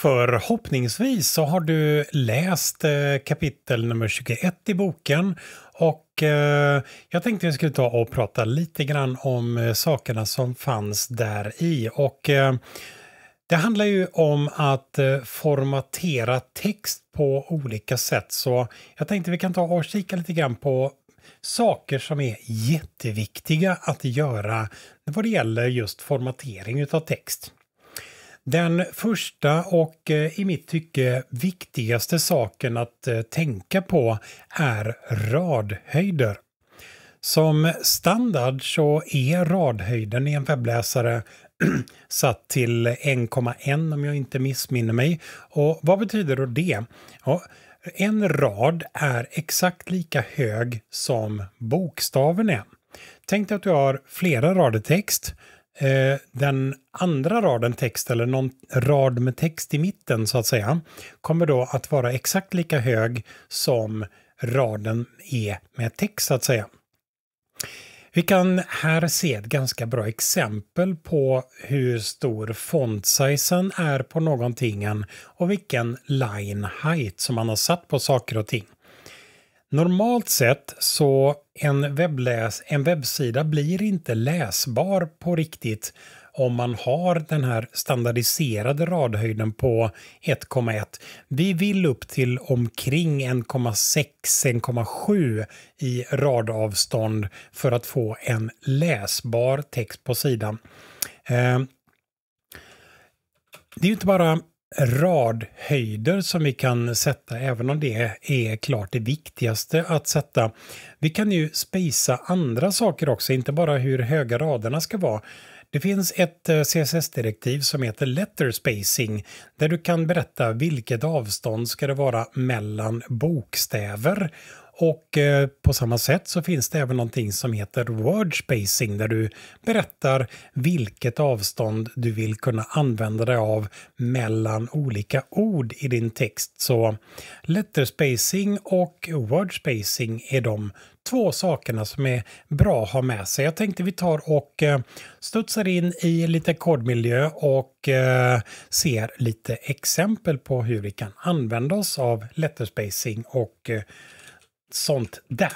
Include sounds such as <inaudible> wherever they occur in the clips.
Förhoppningsvis så har du läst eh, kapitel nummer 21 i boken och eh, jag tänkte vi skulle ta och prata lite grann om eh, sakerna som fanns där i. Och det handlar ju om att formatera text på olika sätt så jag tänkte vi kan ta och kika lite grann på saker som är jätteviktiga att göra vad det gäller just formatering av text. Den första och eh, i mitt tycke viktigaste saken att eh, tänka på är radhöjder. Som standard så är radhöjden i en webbläsare <clears throat> satt till 1,1 om jag inte missminner mig. Och vad betyder då det? Ja, en rad är exakt lika hög som bokstaven är. Tänk dig att du har flera rader text Eh, den andra raden text, eller någon rad med text i mitten så att säga, kommer då att vara exakt lika hög som raden är e med text så att säga. Vi kan här se ett ganska bra exempel på hur stor fontsizen är på någonting och vilken line height som man har satt på saker och ting. Normalt sett så en, webbläs, en webbsida blir inte läsbar på riktigt om man har den här standardiserade radhöjden på 1,1. Vi vill upp till omkring 1,6-1,7 i radavstånd för att få en läsbar text på sidan. Eh, det är inte bara radhöjder som vi kan sätta, även om det är klart det viktigaste att sätta. Vi kan ju spisa andra saker också, inte bara hur höga raderna ska vara. Det finns ett eh, CSS-direktiv som heter letter spacing där du kan berätta vilket avstånd ska det vara mellan bokstäver och eh, på samma sätt så finns det även någonting som heter word spacing där du berättar vilket avstånd du vill kunna använda dig av mellan olika ord i din text. Så letterspacing och word spacing är de två sakerna som är bra att ha med sig. Jag tänkte vi tar och eh, studsar in i lite kodmiljö och eh, ser lite exempel på hur vi kan använda oss av letterspacing och sånt där.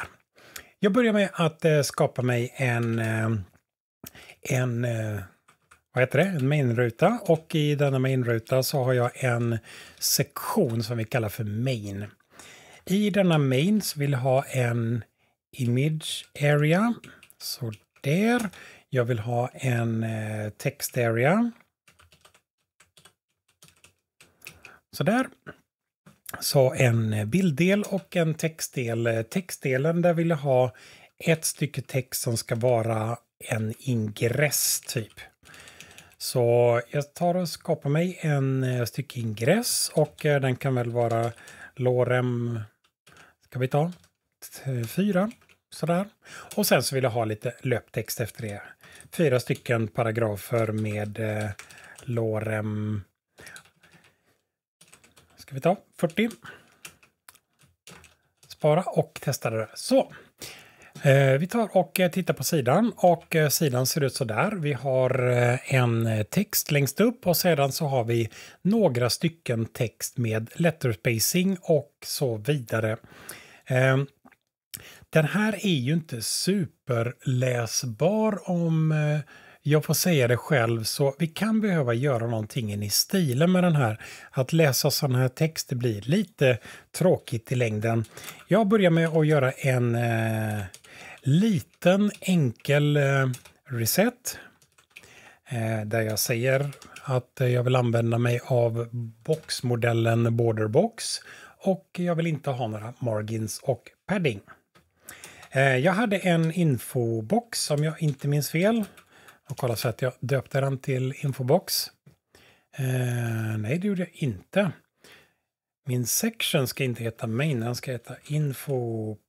Jag börjar med att eh, skapa mig en, eh, en eh, vad heter det, en mainruta och i denna mainruta så har jag en sektion som vi kallar för main. I denna main så vill jag ha en image area, så där. Jag vill ha en text area. Så där. Så en eh, bilddel och en textdel. Eh, textdelen där vill jag ha ett stycke text som ska vara en ingress typ. Så jag tar och skapar mig en eh, stycke ingress och den kan väl vara lorem, ska vi ta, fyra sådär. Och sen så vill jag ha lite löptext efter det. Fyra stycken paragrafer med lorem vi ta 40. Spara och testa det där. Så. Eh, vi tar och eh, tittar på sidan och eh, sidan ser ut så där. Vi har en text längst upp och sedan så har vi några stycken text med letter spacing och så vidare. Ehm, den här är ju inte superläsbar om jag får säga det själv, så vi kan behöva göra någonting i stilen med den här. Att läsa sådana här texter blir lite tråkigt i längden. Jag börjar med att göra en eh, liten enkel eh, reset eh, där jag säger att jag vill använda mig av boxmodellen Borderbox och jag vill inte ha några margins och padding. Eh, jag hade en infobox om jag inte minns fel och kolla så att jag döpte den till Infobox. Eh, nej, det gjorde jag inte. Min section ska inte heta main, den ska heta info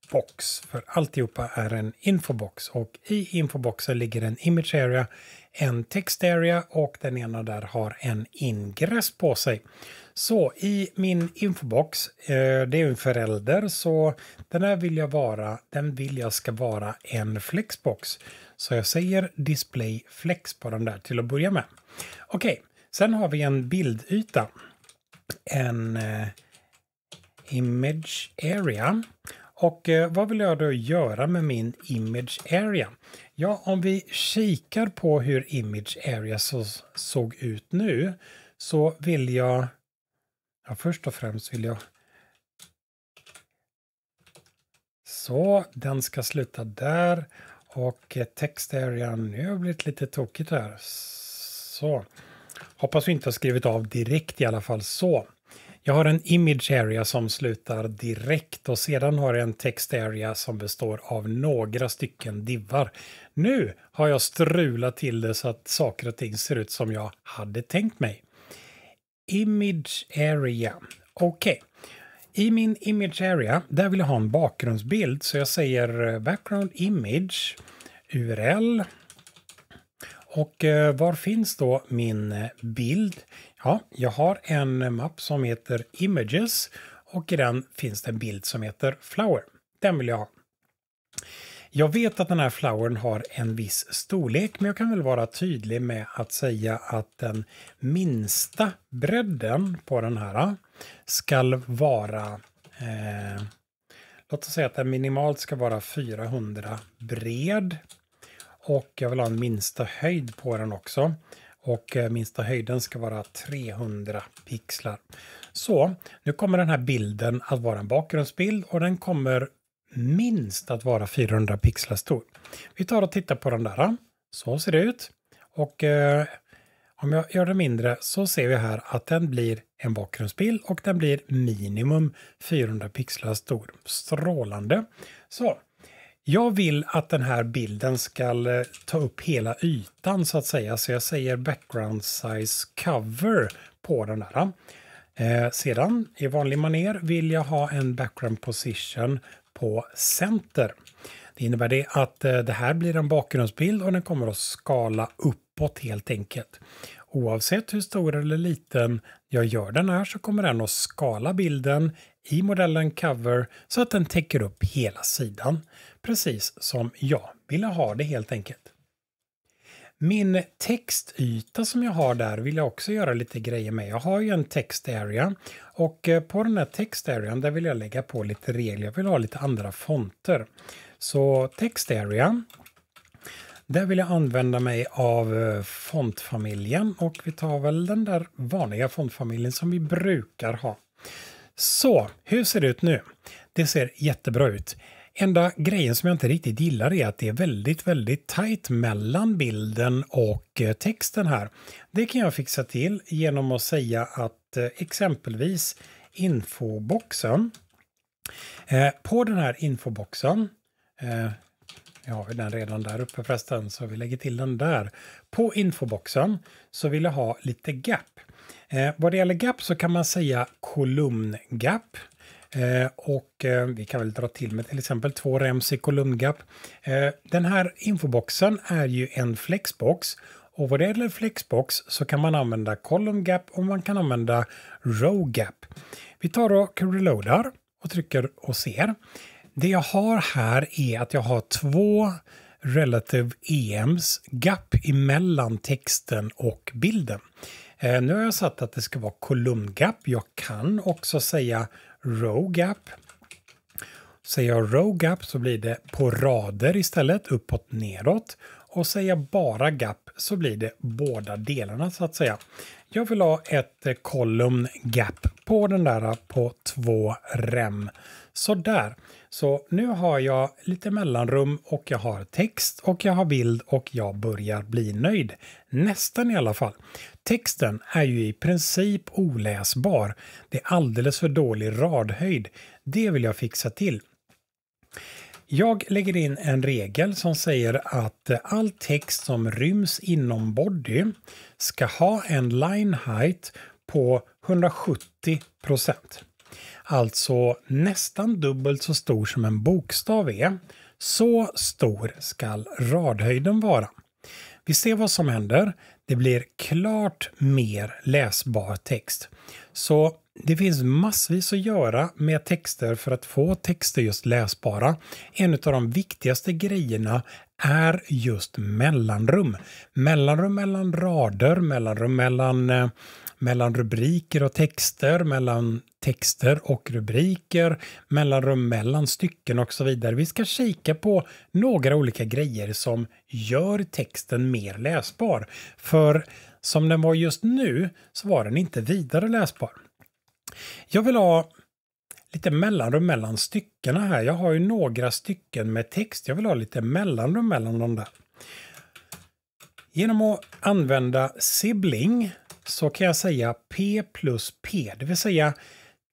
box. För alltihopa är en infobox och i infoboxen ligger en image area, en text area och den ena där har en ingress på sig. Så i min infobox, eh, det är en förälder, så den här vill jag vara, den vill jag ska vara en flexbox. Så jag säger display flex på den där till att börja med. Okej, okay. sen har vi en bildyta. En eh, image area. Och eh, vad vill jag då göra med min image area? Ja, om vi kikar på hur image area så, såg ut nu så vill jag, ja först och främst vill jag så, den ska sluta där och eh, text area, nu har det blivit lite tokigt här. Så. Hoppas vi inte har skrivit av direkt i alla fall så. Jag har en image area som slutar direkt och sedan har jag en text area som består av några stycken divar. Nu har jag strulat till det så att saker och ting ser ut som jag hade tänkt mig. Image area. Okej. Okay. I min image area, där vill jag ha en bakgrundsbild så jag säger eh, background image URL och eh, var finns då min eh, bild? Ja, jag har en mapp som heter Images och i den finns det en bild som heter Flower. Den vill jag ha. Jag vet att den här flowern har en viss storlek men jag kan väl vara tydlig med att säga att den minsta bredden på den här ska vara eh, Låt oss säga att den minimalt ska vara 400 bred och jag vill ha en minsta höjd på den också och eh, minsta höjden ska vara 300 pixlar. Så nu kommer den här bilden att vara en bakgrundsbild och den kommer minst att vara 400 pixlar stor. Vi tar och tittar på den där. Eh. Så ser det ut. Och eh, om jag gör det mindre så ser vi här att den blir en bakgrundsbild och den blir minimum 400 pixlar stor. Strålande! Så jag vill att den här bilden ska eh, ta upp hela ytan så att säga, så jag säger background size cover på den där. Eh, sedan i vanlig maner vill jag ha en background position på center. Det innebär det att eh, det här blir en bakgrundsbild och den kommer att skala uppåt helt enkelt. Oavsett hur stor eller liten jag gör den här så kommer den att skala bilden i modellen cover så att den täcker upp hela sidan precis som jag ville ha det helt enkelt. Min textyta som jag har där vill jag också göra lite grejer med. Jag har ju en textarea och eh, på den här textarean där vill jag lägga på lite regler. Jag vill ha lite andra fonter. Så textarea. Där vill jag använda mig av eh, fontfamiljen och vi tar väl den där vanliga fontfamiljen som vi brukar ha. Så, hur ser det ut nu? Det ser jättebra ut. Enda grejen som jag inte riktigt gillar är att det är väldigt, väldigt tajt mellan bilden och eh, texten här. Det kan jag fixa till genom att säga att eh, exempelvis infoboxen. Eh, på den här infoboxen, Jag har den redan där uppe förresten, så vi lägger till den där. På infoboxen så vill jag ha lite gap. Eh, vad det gäller gap så kan man säga kolumngap. Eh, och eh, vi kan väl dra till med till exempel två rems i kolumngap. Eh, den här infoboxen är ju en flexbox och vad det gäller flexbox så kan man använda column gap och man kan använda row gap. Vi tar och reloadar och trycker och ser. Det jag har här är att jag har två relative EMs gap emellan texten och bilden. Nu har jag satt att det ska vara kolumngap. Jag kan också säga row gap. Säger jag row gap så blir det på rader istället, uppåt nedåt. Och säger jag bara gap så blir det båda delarna så att säga. Jag vill ha ett column eh, gap på den där eh, på två rem. Sådär. Så nu har jag lite mellanrum och jag har text och jag har bild och jag börjar bli nöjd. Nästan i alla fall. Texten är ju i princip oläsbar. Det är alldeles för dålig radhöjd. Det vill jag fixa till. Jag lägger in en regel som säger att eh, all text som ryms inom body ska ha en line height på 170 Alltså nästan dubbelt så stor som en bokstav är. Så stor ska radhöjden vara. Vi ser vad som händer. Det blir klart mer läsbar text. Så det finns massvis att göra med texter för att få texter just läsbara. En av de viktigaste grejerna är just mellanrum. Mellanrum mellan rader, mellanrum mellan, eh, mellan rubriker och texter, mellan texter och rubriker, mellanrum mellan stycken och så vidare. Vi ska kika på några olika grejer som gör texten mer läsbar. För som den var just nu så var den inte vidare läsbar. Jag vill ha lite mellanrum mellan styckena här. Jag har ju några stycken med text. Jag vill ha lite mellanrum mellan de där. Genom att använda sibling så kan jag säga P plus P, det vill säga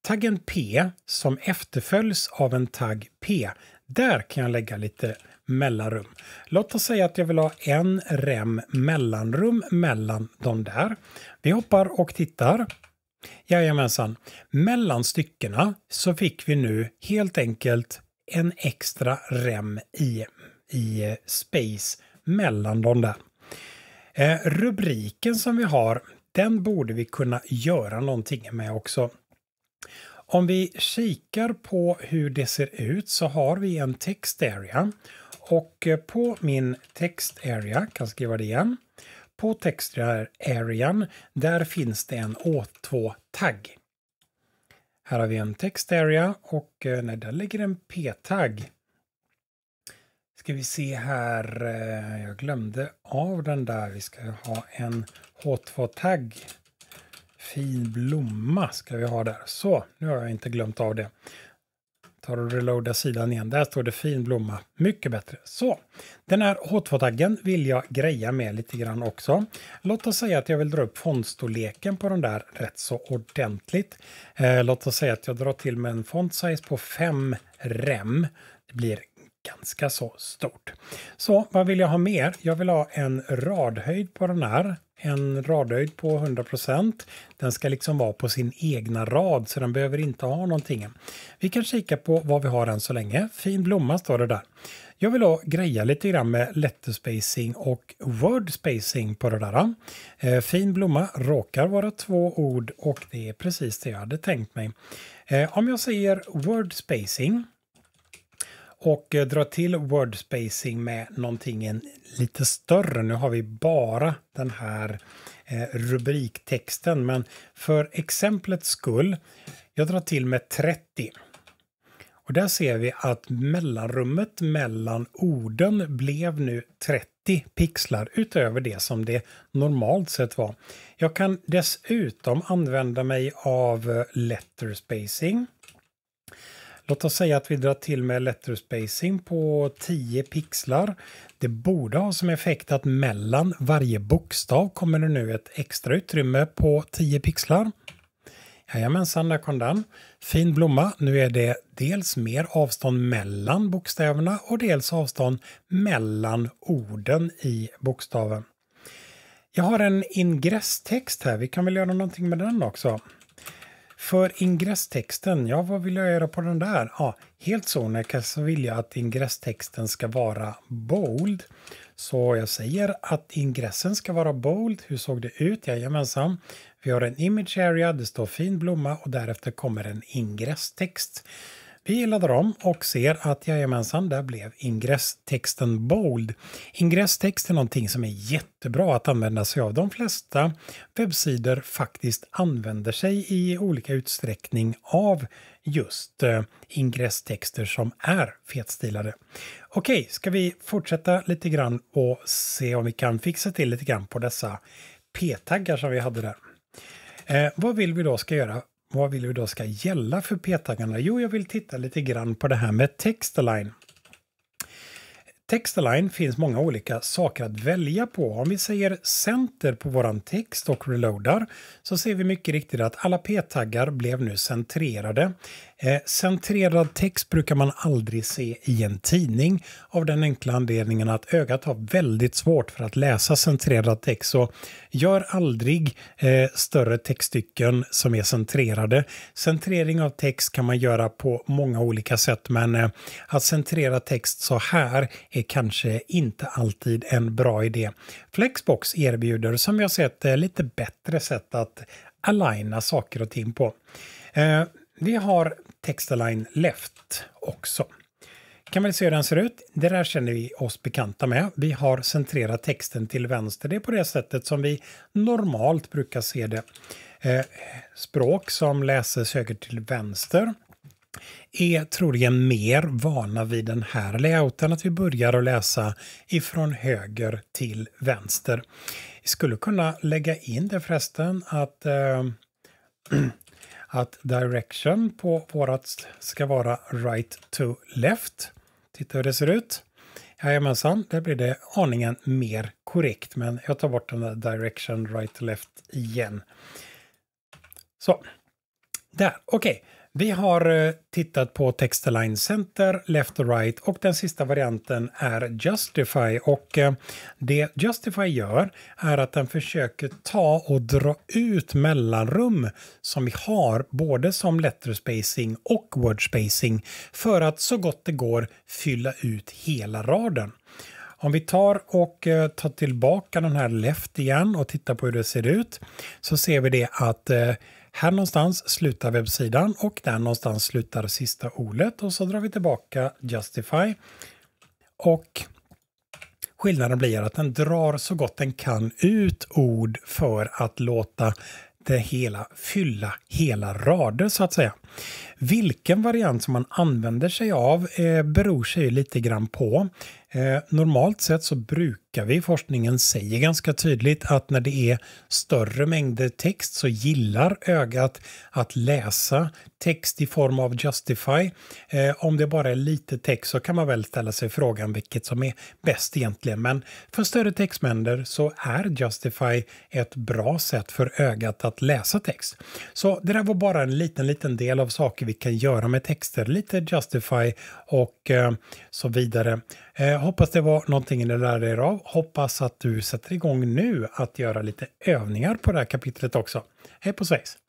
taggen P som efterföljs av en tagg P. Där kan jag lägga lite mellanrum. Låt oss säga att jag vill ha en rem mellanrum mellan de där. Vi hoppar och tittar. Jajamensan. Mellan styckena så fick vi nu helt enkelt en extra rem i, i eh, space mellan de där. Eh, rubriken som vi har, den borde vi kunna göra någonting med också. Om vi kikar på hur det ser ut så har vi en text area och eh, på min text area, kan skriva det igen, på textarea-arean, där finns det en Å2-tagg. Här har vi en textarea och eh, nej, där ligger en p-tagg. Ska vi se här, eh, jag glömde av den där. Vi ska ha en H2-tagg. Fin blomma ska vi ha där. Så, nu har jag inte glömt av det. Tar och reloadar sidan igen. Där står det fin blomma. Mycket bättre. Så, den här H2-taggen vill jag greja med lite grann också. Låt oss säga att jag vill dra upp fondstorleken på den där rätt så ordentligt. Eh, låt oss säga att jag drar till med en fondsize på 5 rem. Det blir ganska så stort. Så vad vill jag ha mer? Jag vill ha en radhöjd på den här en radhöjd på 100 Den ska liksom vara på sin egna rad så den behöver inte ha någonting. Vi kan kika på vad vi har än så länge. Fin blomma står det där. Jag vill då greja lite grann med letter spacing och word spacing på det där. Eh, fin blomma råkar vara två ord och det är precis det jag hade tänkt mig. Eh, om jag säger word spacing och eh, dra till wordspacing med någonting lite större. Nu har vi bara den här eh, rubriktexten, men för exemplets skull, jag drar till med 30. Och där ser vi att mellanrummet mellan orden blev nu 30 pixlar utöver det som det normalt sett var. Jag kan dessutom använda mig av eh, letter spacing Låt oss säga att vi drar till med letterspacing på 10 pixlar. Det borde ha som effekt att mellan varje bokstav kommer det nu ett extra utrymme på 10 pixlar. Jajamensan, där kom den. Fin blomma. Nu är det dels mer avstånd mellan bokstäverna och dels avstånd mellan orden i bokstaven. Jag har en ingresstext här. Vi kan väl göra någonting med den också. För ingresstexten, ja vad vill jag göra på den där? Ja, helt sonika så vill jag att ingresstexten ska vara bold. Så jag säger att ingressen ska vara bold. Hur såg det ut? Jajamensan. Vi har en image area, det står fin blomma och därefter kommer en ingresstext. Vi laddar om och ser att jajamensan, där blev ingresstexten bold. Ingresstext är någonting som är jättebra att använda sig av. De flesta webbsidor faktiskt använder sig i olika utsträckning av just eh, ingresstexter som är fetstilade. Okej, ska vi fortsätta lite grann och se om vi kan fixa till lite grann på dessa p-taggar som vi hade där. Eh, vad vill vi då ska göra vad vill vi då ska gälla för p-taggarna? Jo, jag vill titta lite grann på det här med text-align. Text-align finns många olika saker att välja på. Om vi säger center på våran text och reloadar så ser vi mycket riktigt att alla p-taggar blev nu centrerade. Eh, centrerad text brukar man aldrig se i en tidning av den enkla anledningen att ögat har väldigt svårt för att läsa centrerad text. Så gör aldrig eh, större textstycken som är centrerade. Centrering av text kan man göra på många olika sätt men eh, att centrera text så här är kanske inte alltid en bra idé. Flexbox erbjuder som jag sett eh, lite bättre sätt att aligna saker och ting på. Eh, vi har Textaline Left också. Kan vi se hur den ser ut? Det där känner vi oss bekanta med. Vi har centrerat texten till vänster. Det är på det sättet som vi normalt brukar se det. Eh, språk som läses höger till vänster är troligen mer vana vid den här layouten, att vi börjar att läsa ifrån höger till vänster. Vi skulle kunna lägga in det förresten att eh, <clears throat> att direction på vårat ska vara right to left. Titta hur det ser ut. Jajamensan, där blir det aningen mer korrekt, men jag tar bort den där direction right to left igen. Så, där, okej. Okay. Vi har eh, tittat på Text Align Center, Left och Right och den sista varianten är Justify. Och eh, det Justify gör är att den försöker ta och dra ut mellanrum som vi har både som letter spacing och word spacing för att så gott det går fylla ut hela raden. Om vi tar och eh, tar tillbaka den här left igen och tittar på hur det ser ut så ser vi det att eh, här någonstans slutar webbsidan och där någonstans slutar sista ordet och så drar vi tillbaka Justify. Och skillnaden blir att den drar så gott den kan ut ord för att låta det hela, fylla hela rader så att säga. Vilken variant som man använder sig av eh, beror sig lite grann på Eh, normalt sett så brukar backar vi. Forskningen säger ganska tydligt att när det är större mängder text så gillar ögat att läsa text i form av Justify. Eh, om det bara är lite text så kan man väl ställa sig frågan vilket som är bäst egentligen. Men för större textmängder så är Justify ett bra sätt för ögat att läsa text. Så det där var bara en liten, liten del av saker vi kan göra med texter. Lite Justify och eh, så vidare. Eh, hoppas det var någonting ni lärde er av hoppas att du sätter igång nu att göra lite övningar på det här kapitlet också. Hej på svejs!